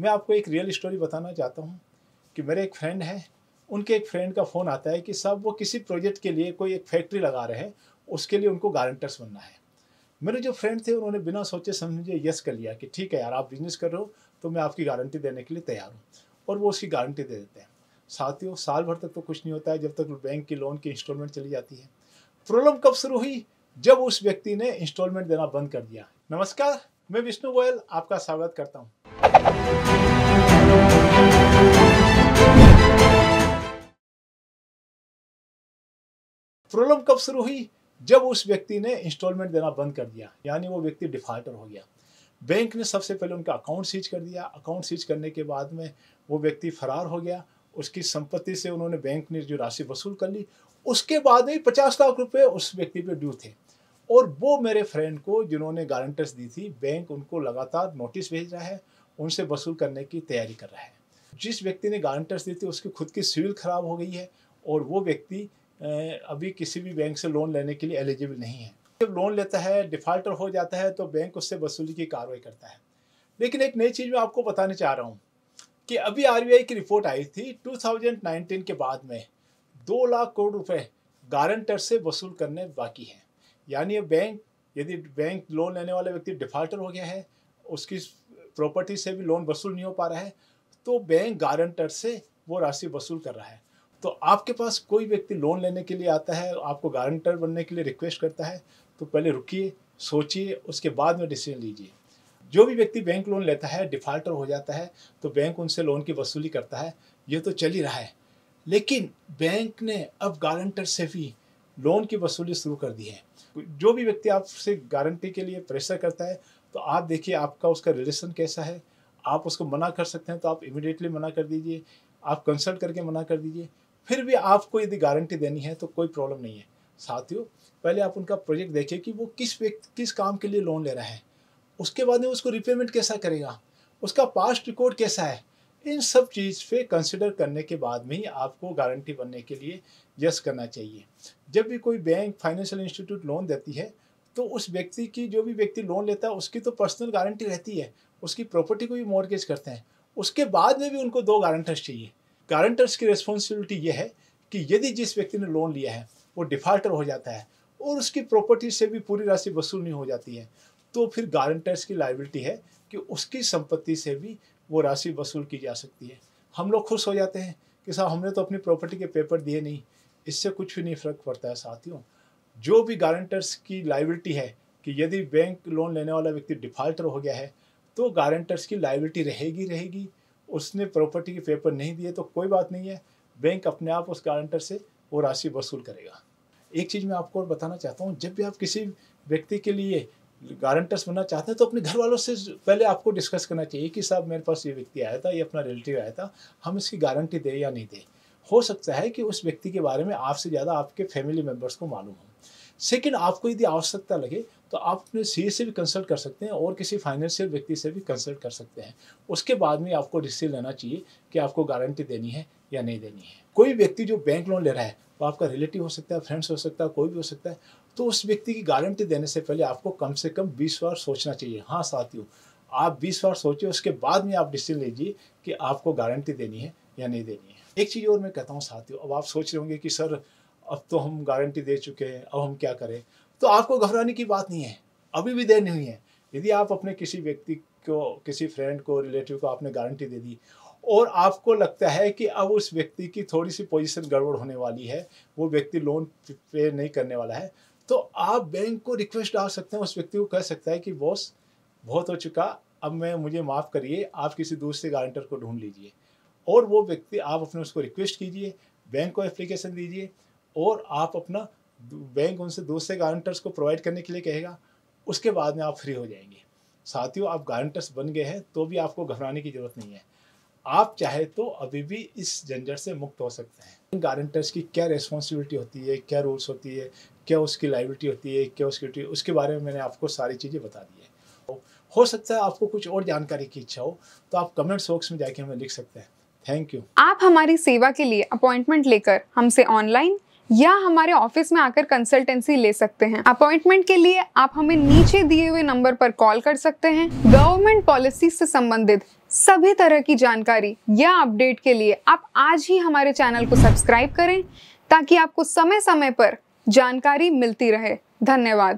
मैं आपको एक रियल स्टोरी बताना चाहता हूँ कि मेरे एक फ्रेंड है उनके एक फ्रेंड का फ़ोन आता है कि साहब वो किसी प्रोजेक्ट के लिए कोई एक फैक्ट्री लगा रहे हैं उसके लिए उनको गारंटर्स बनना है मेरे जो फ्रेंड थे उन्होंने बिना सोचे समझे यस कर लिया कि ठीक है यार आप बिजनेस कर रहे हो तो मैं आपकी गारंटी देने के लिए तैयार हूँ और वो उसकी गारंटी दे देते हैं साथियों साल भर तक तो कुछ नहीं होता है जब तक बैंक की लोन की इंस्टॉलमेंट चली जाती है प्रॉब्लम कब शुरू हुई जब उस व्यक्ति ने इंस्टॉलमेंट देना बंद कर दिया नमस्कार मैं विष्णु गोयल आपका स्वागत करता हूँ प्रॉब्लम कब शुरू हुई जब उस व्यक्ति ने इंस्टॉलमेंट देना बंद कर दिया यानी वो व्यक्ति डिफाल्टर हो गया बैंक ने सबसे पहले उनका अकाउंट सीज कर दिया अकाउंट सीज करने के बाद में वो व्यक्ति फरार हो गया उसकी संपत्ति से उन्होंने बैंक ने जो राशि वसूल कर ली उसके बाद ही पचास लाख रुपए उस व्यक्ति पे ड्यू थे और वो मेरे फ्रेंड को जिन्होंने गारंटर्स दी थी बैंक उनको लगातार नोटिस भेज रहा है उनसे वसूल करने की तैयारी कर रहा है जिस व्यक्ति ने गारंटर्स दी थी उसकी खुद की सिविल खराब हो गई है और वो व्यक्ति अभी किसी भी बैंक से लोन लेने के लिए एलिजिबल नहीं है जब लोन लेता है डिफ़ाल्टर हो जाता है तो बैंक उससे वसूली की कार्रवाई करता है लेकिन एक नई चीज़ मैं आपको बताने चाह रहा हूँ कि अभी आर की रिपोर्ट आई थी टू के बाद में दो लाख करोड़ रुपये गारंटर से वसूल करने बाकी हैं यानी बैंक यदि बैंक लोन लेने वाला व्यक्ति डिफ़ाल्टर हो गया है उसकी प्रॉपर्टी से भी लोन वसूल नहीं हो पा रहा है तो बैंक गारंटर से वो राशि वसूल कर रहा है तो आपके पास कोई व्यक्ति लोन लेने के लिए आता है आपको गारंटर बनने के लिए रिक्वेस्ट करता है तो पहले रुकिए सोचिए उसके बाद में डिसीजन लीजिए जो भी व्यक्ति बैंक लोन लेता है डिफ़ाल्टर हो जाता है तो बैंक उनसे लोन की वसूली करता है ये तो चल ही रहा है लेकिन बैंक ने अब गारंटर से भी लोन की वसूली शुरू कर दी है जो भी व्यक्ति आपसे गारंटी के लिए प्रेशर करता है तो आप देखिए आपका उसका रिलेशन कैसा है आप उसको मना कर सकते हैं तो आप इमिडिएटली मना कर दीजिए आप कंसल्ट करके मना कर दीजिए फिर भी आपको यदि गारंटी देनी है तो कोई प्रॉब्लम नहीं है साथियों पहले आप उनका प्रोजेक्ट देखिए कि वो किस व्यक्ति किस काम के लिए लोन ले रहा है उसके बाद में उसको रिपेमेंट कैसा करेगा उसका पास्ट रिकॉर्ड कैसा है इन सब चीज़ पे कंसिडर करने के बाद में ही आपको गारंटी बनने के लिए यस करना चाहिए जब भी कोई बैंक फाइनेंशियल इंस्टीट्यूट लोन देती है तो उस व्यक्ति की जो भी व्यक्ति लोन लेता है उसकी तो पर्सनल गारंटी रहती है उसकी प्रॉपर्टी को भी मॉर्गेज करते हैं उसके बाद में भी उनको दो गारंटर्स चाहिए गारंटर्स की रिस्पॉन्सिबिलिटी ये है कि यदि जिस व्यक्ति ने लोन लिया है वो डिफाल्टर हो जाता है और उसकी प्रॉपर्टी से भी पूरी राशि वसूल नहीं हो जाती है तो फिर गारंटर्स की लाइबिलिटी है कि उसकी संपत्ति से भी वो राशि वसूल की जा सकती है हम लोग खुश हो जाते हैं कि साहब हमने तो अपनी प्रॉपर्टी के पेपर दिए नहीं इससे कुछ भी नहीं फर्क पड़ता है साथियों जो भी गारंटर्स की लाइबिलिटी है कि यदि बैंक लोन लेने वाला व्यक्ति डिफाल्टर हो गया है तो गारंटर्स की लाइबिलिटी रहेगी रहेगी उसने प्रॉपर्टी के पेपर नहीं दिए तो कोई बात नहीं है बैंक अपने आप उस गारंटर से वो राशि वसूल करेगा एक चीज़ मैं आपको और बताना चाहता हूँ जब भी आप किसी व्यक्ति के लिए गारंटर्स बनना चाहते हैं तो अपने घर वालों से पहले आपको डिस्कस करना चाहिए कि साहब मेरे पास ये व्यक्ति आया था ये अपना रिलेटिव आया था हम इसकी गारंटी दें या नहीं दें हो सकता है कि उस व्यक्ति के बारे में आपसे ज़्यादा आपके फैमिली मेम्बर्स को मालूम हो सेकेंड आपको यदि आवश्यकता लगे तो आप अपने सी से भी कंसल्ट कर सकते हैं और किसी फाइनेंशियल व्यक्ति से भी कंसल्ट कर सकते हैं उसके बाद में आपको डिसीजन लेना चाहिए कि आपको गारंटी देनी है या नहीं देनी है कोई व्यक्ति जो बैंक लोन ले रहा है वो आपका रिलेटिव हो सकता है फ्रेंड्स हो सकता है कोई भी हो सकता है तो उस व्यक्ति की गारंटी देने से पहले आपको कम से कम बीस बार सोचना चाहिए हाँ साथियों आप बीस बार सोचिए उसके बाद में आप डिसीजन लीजिए कि आपको गारंटी देनी है या नहीं देनी है एक चीज़ और मैं कहता हूँ साथियों अब आप सोच रहे होंगे कि सर अब तो हम गारंटी दे चुके हैं अब हम क्या करें तो आपको घबराने की बात नहीं है अभी भी देर नहीं है यदि आप अपने किसी व्यक्ति को किसी फ्रेंड को रिलेटिव को आपने गारंटी दे दी और आपको लगता है कि अब उस व्यक्ति की थोड़ी सी पोजीशन गड़बड़ होने वाली है वो व्यक्ति लोन पे नहीं करने वाला है तो आप बैंक को रिक्वेस्ट डाल सकते हैं उस व्यक्ति को कह सकता है कि बॉस बहुत हो चुका अब मैं मुझे माफ़ करिए आप किसी दूसरे गारंटर को ढूंढ लीजिए और वो व्यक्ति आप अपने उसको रिक्वेस्ट कीजिए बैंक को एप्लीकेशन दीजिए और आप अपना बैंक उनसे दूसरे गारंटर्स को प्रोवाइड करने के लिए कहेगा उसके बाद में आप फ्री हो जाएंगे साथियों आप गारंटर्स बन गए हैं तो भी आपको घबराने की जरूरत नहीं है आप चाहे तो अभी भी इस झंझट से मुक्त हो सकते हैं इन गारंटर्स की क्या रिस्पॉन्सिबिलिटी होती है क्या रूल्स होती है क्या उसकी लाइबिलिटी होती है क्या उसकी उसके बारे में मैंने आपको सारी चीज़ें बता दी है तो हो सकता है आपको कुछ और जानकारी की इच्छा हो तो आप कमेंट बॉक्स में जाके हमें लिख सकते हैं थैंक यू आप हमारी सेवा के लिए अपॉइंटमेंट लेकर हमसे ऑनलाइन या हमारे ऑफिस में आकर कंसल्टेंसी ले सकते हैं अपॉइंटमेंट के लिए आप हमें नीचे दिए हुए नंबर पर कॉल कर सकते हैं गवर्नमेंट पॉलिसी से संबंधित सभी तरह की जानकारी या अपडेट के लिए आप आज ही हमारे चैनल को सब्सक्राइब करें ताकि आपको समय समय पर जानकारी मिलती रहे धन्यवाद